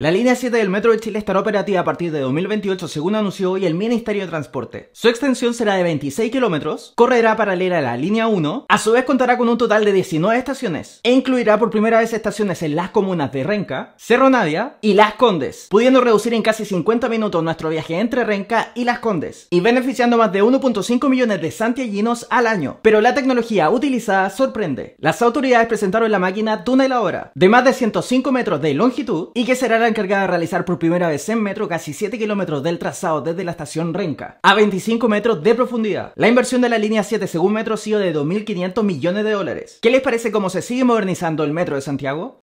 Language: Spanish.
La línea 7 del Metro de Chile estará operativa a partir de 2028, según anunció hoy el Ministerio de Transporte. Su extensión será de 26 kilómetros, correrá paralela a la línea 1, a su vez contará con un total de 19 estaciones, e incluirá por primera vez estaciones en las comunas de Renca, Cerro Nadia y Las Condes, pudiendo reducir en casi 50 minutos nuestro viaje entre Renca y Las Condes, y beneficiando más de 1.5 millones de santiaguinos al año. Pero la tecnología utilizada sorprende. Las autoridades presentaron la máquina Túnel de más de 105 metros de longitud, y que será la encargada de realizar por primera vez en metro casi 7 kilómetros del trazado desde la estación Renca, a 25 metros de profundidad. La inversión de la línea 7 según Metro ha sido de 2.500 millones de dólares. ¿Qué les parece cómo se sigue modernizando el metro de Santiago?